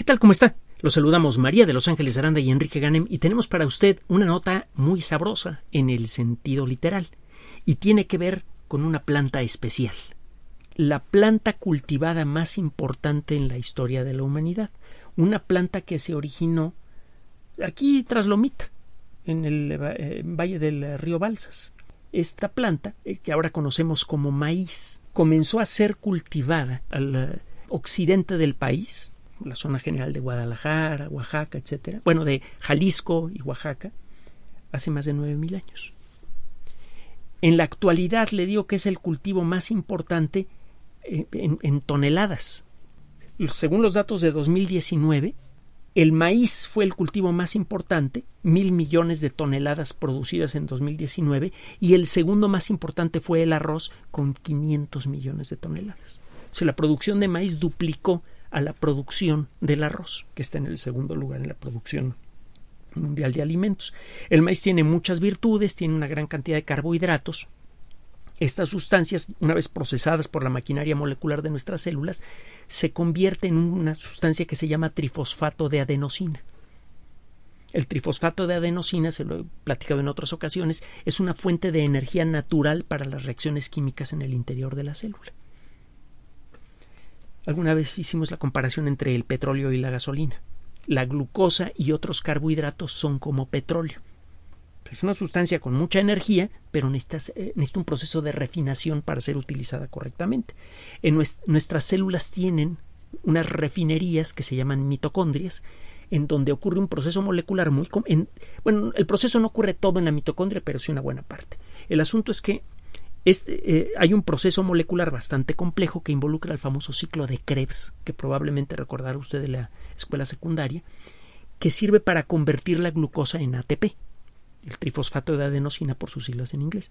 ¿Qué tal? ¿Cómo está? Los saludamos María de Los Ángeles Aranda y Enrique Ganem y tenemos para usted una nota muy sabrosa en el sentido literal y tiene que ver con una planta especial, la planta cultivada más importante en la historia de la humanidad, una planta que se originó aquí tras Lomita, en el eh, valle del río Balsas. Esta planta, eh, que ahora conocemos como maíz, comenzó a ser cultivada al eh, occidente del país la zona general de Guadalajara, Oaxaca, etcétera, bueno, de Jalisco y Oaxaca, hace más de 9000 años. En la actualidad le digo que es el cultivo más importante eh, en, toneladas. Según los datos de 2019, el maíz fue el cultivo más importante, mil millones de toneladas producidas en 2019, y el segundo más importante fue el arroz, con 500 millones de toneladas. O sea, la producción de maíz duplicó a la producción del arroz, que está en el segundo lugar en la producción mundial de alimentos. El maíz tiene muchas virtudes, tiene una gran cantidad de carbohidratos. Estas sustancias, una vez procesadas por la maquinaria molecular de nuestras células, se convierte en una sustancia que se llama trifosfato de adenosina. El trifosfato de adenosina, se lo he platicado en otras ocasiones, es una fuente de energía natural para las reacciones químicas en el interior de la célula. Alguna vez hicimos la comparación entre el petróleo y la gasolina. La glucosa y otros carbohidratos son como petróleo. Es una sustancia con mucha energía, pero necesita, eh, necesita un proceso de refinación para ser utilizada correctamente. En nuestras células tienen unas refinerías que se llaman mitocondrias, en donde ocurre un proceso molecular muy... En, bueno, el proceso no ocurre todo en la mitocondria, pero sí una buena parte. El asunto es que este, eh, hay un proceso molecular bastante complejo que involucra el famoso ciclo de Krebs, que probablemente recordará usted de la escuela secundaria, que sirve para convertir la glucosa en ATP, el trifosfato de adenosina por sus siglas en inglés.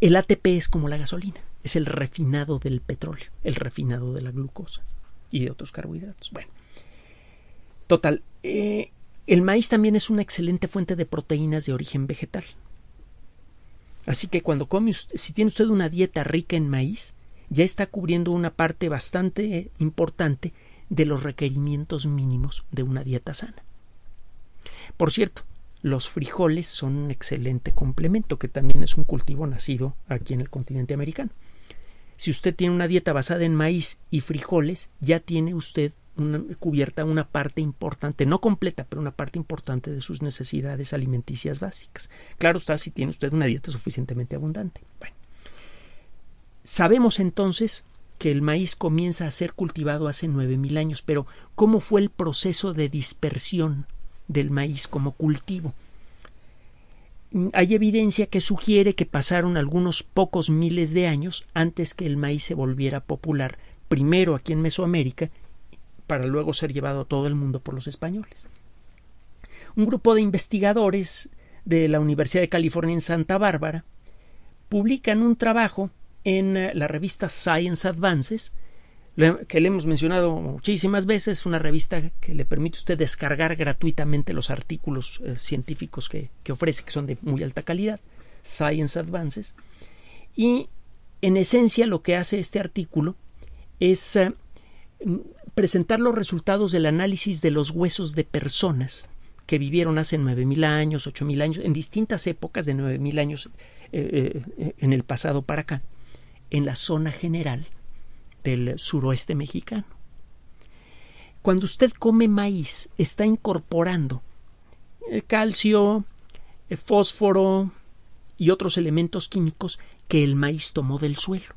El ATP es como la gasolina, es el refinado del petróleo, el refinado de la glucosa y de otros carbohidratos. Bueno, total, eh, el maíz también es una excelente fuente de proteínas de origen vegetal. Así que cuando come usted, si tiene usted una dieta rica en maíz, ya está cubriendo una parte bastante eh, importante de los requerimientos mínimos de una dieta sana. Por cierto, los frijoles son un excelente complemento, que también es un cultivo nacido aquí en el continente americano. Si usted tiene una dieta basada en maíz y frijoles, ya tiene usted una, cubierta una parte importante, no completa, pero una parte importante de sus necesidades alimenticias básicas. Claro está si tiene usted una dieta suficientemente abundante. sabemos entonces que el maíz comienza a ser cultivado hace 9.000 años, pero ¿cómo fue el proceso de dispersión del maíz como cultivo? Mm, hay evidencia que sugiere que pasaron algunos pocos miles de años antes que el maíz se volviera popular, primero aquí en Mesoamérica para luego ser llevado a todo el mundo por los españoles. Un grupo de investigadores de la Universidad de California en Santa Bárbara publican un trabajo en eh, la revista Science Advances, que le hemos mencionado muchísimas veces, una revista que le permite a usted descargar gratuitamente los artículos eh, científicos que, ofrece, que son de muy alta calidad, Science Advances. Y en esencia lo que hace este artículo es eh, presentar los resultados del análisis de los huesos de personas que vivieron hace mil años, mil años, en distintas épocas de mil años eh, eh, en el pasado para acá, en la zona general del suroeste mexicano. Cuando usted come maíz, está incorporando eh, calcio, fósforo y otros elementos químicos que el maíz tomó del suelo.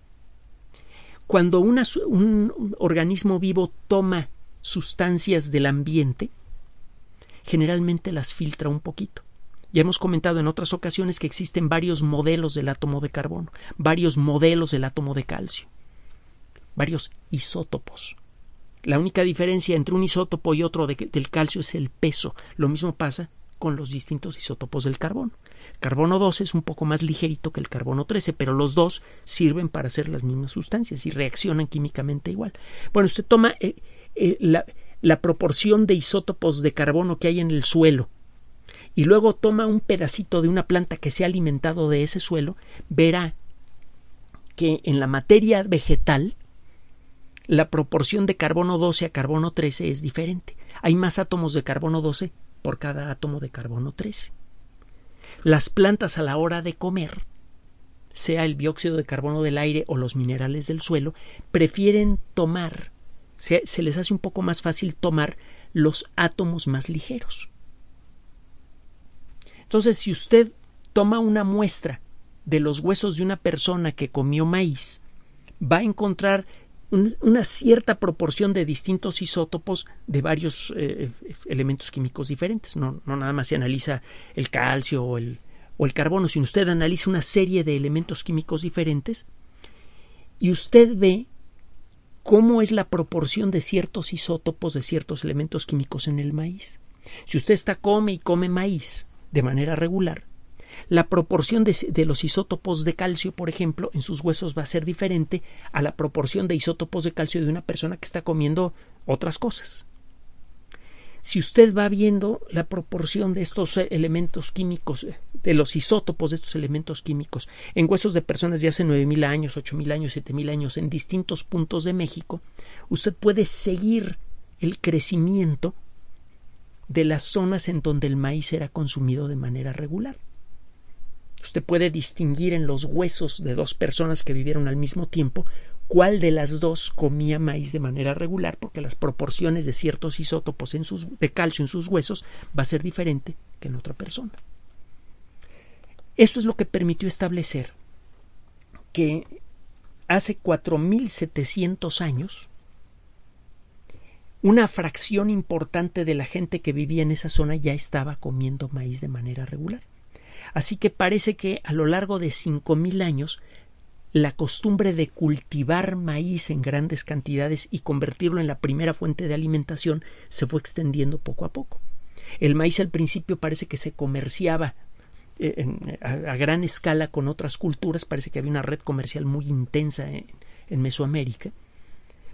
Cuando un organismo vivo toma sustancias del ambiente, generalmente las filtra un poquito. Ya hemos comentado en otras ocasiones que existen varios modelos del átomo de carbono, varios modelos del átomo de calcio, varios isótopos. La única diferencia entre un isótopo y otro del calcio es el peso. Lo mismo pasa con los distintos isótopos del carbono. Carbono 12 es un poco más ligerito que el carbono 13, pero los dos sirven para hacer las mismas sustancias y reaccionan químicamente igual. Bueno, usted toma eh, eh, la, la proporción de isótopos de carbono que hay en el suelo y luego toma un pedacito de una planta que se ha alimentado de ese suelo, verá que en la materia vegetal la proporción de carbono 12 a carbono 13 es diferente. Hay más átomos de carbono 12 por cada átomo de carbono 13. Las plantas a la hora de comer, sea el dióxido de carbono del aire o los minerales del suelo, prefieren tomar, se, les hace un poco más fácil tomar los átomos más ligeros. Entonces, si usted toma una muestra de los huesos de una persona que comió maíz, va a encontrar una cierta proporción de distintos isótopos de varios eh, eh, elementos químicos diferentes. No, no nada más se analiza el calcio o el, o el carbono, sino usted analiza una serie de elementos químicos diferentes y usted ve cómo es la proporción de ciertos isótopos de ciertos elementos químicos en el maíz. Si usted está come y come maíz de manera regular, la proporción de, los isótopos de calcio, por ejemplo, en sus huesos va a ser diferente a la proporción de isótopos de calcio de una persona que está comiendo otras cosas. Si usted va viendo la proporción de estos eh, elementos químicos, eh, de los isótopos de estos elementos químicos, en huesos de personas de hace 9.000 años, 8.000 años, 7.000 años, en distintos puntos de México, usted puede seguir el crecimiento de las zonas en donde el maíz era consumido de manera regular se puede distinguir en los huesos de dos personas que vivieron al mismo tiempo cuál de las dos comía maíz de manera regular, porque las proporciones de ciertos isótopos en sus, de calcio en sus huesos va a ser diferente que en otra persona. Esto es lo que permitió establecer que hace 4.700 años una fracción importante de la gente que vivía en esa zona ya estaba comiendo maíz de manera regular. Así que parece que a lo largo de cinco mil años la costumbre de cultivar maíz en grandes cantidades y convertirlo en la primera fuente de alimentación se fue extendiendo poco a poco. El maíz al principio parece que se comerciaba eh, a, gran escala con otras culturas, parece que había una red comercial muy intensa en, Mesoamérica.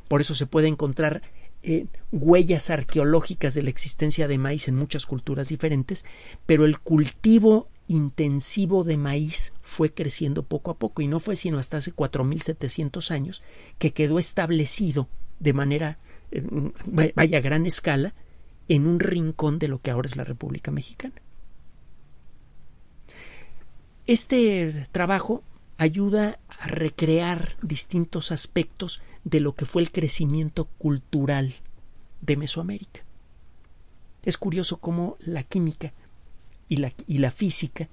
Por eso se puede encontrar eh, huellas arqueológicas de la existencia de maíz en muchas culturas diferentes, pero el cultivo intensivo de maíz fue creciendo poco a poco y no fue sino hasta hace 4.700 años que quedó establecido de manera, eh, vaya, gran escala en un rincón de lo que ahora es la República Mexicana. Este trabajo ayuda a recrear distintos aspectos de lo que fue el crecimiento cultural de Mesoamérica. Es curioso cómo la química y la, física,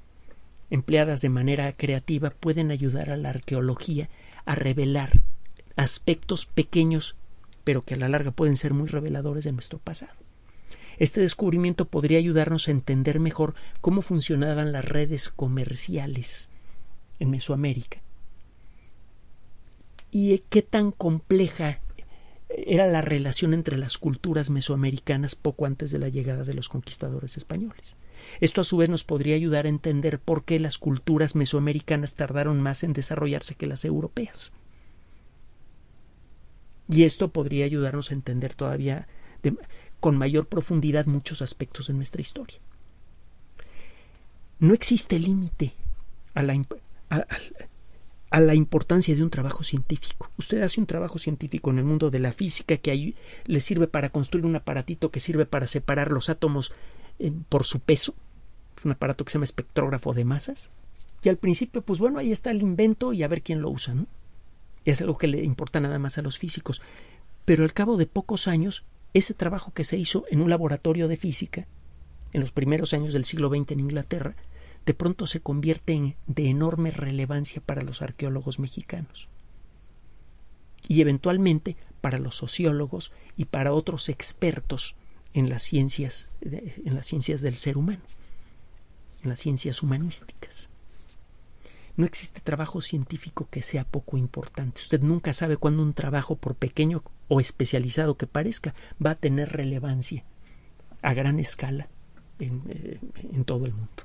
empleadas de manera creativa, pueden ayudar a la arqueología a revelar aspectos pequeños, pero que a la larga pueden ser muy reveladores de nuestro pasado. Este descubrimiento podría ayudarnos a entender mejor cómo funcionaban las redes comerciales en Mesoamérica y qué tan compleja era la relación entre las culturas mesoamericanas poco antes de la llegada de los conquistadores españoles. Esto a su vez nos podría ayudar a entender por qué las culturas mesoamericanas tardaron más en desarrollarse que las europeas. Y esto podría ayudarnos a entender todavía con mayor profundidad muchos aspectos de nuestra historia. No existe límite a la, a la importancia de un trabajo científico. Usted hace un trabajo científico en el mundo de la física que ahí le sirve para construir un aparatito que sirve para separar los átomos por su peso, un aparato que se llama espectrógrafo de masas. Y al principio, pues bueno, ahí está el invento y a ver quién lo usa, ¿no? Es algo que le importa nada más a los físicos. Pero al cabo de pocos años, ese trabajo que se hizo en un laboratorio de física, en los primeros años del siglo XX en Inglaterra, de pronto se convierte en de enorme relevancia para los arqueólogos mexicanos y eventualmente para los sociólogos y para otros expertos en las ciencias, en las ciencias del ser humano, en las ciencias humanísticas. No existe trabajo científico que sea poco importante. Usted nunca sabe cuándo un trabajo, por pequeño o especializado que parezca, va a tener relevancia a gran escala en, eh, en todo el mundo.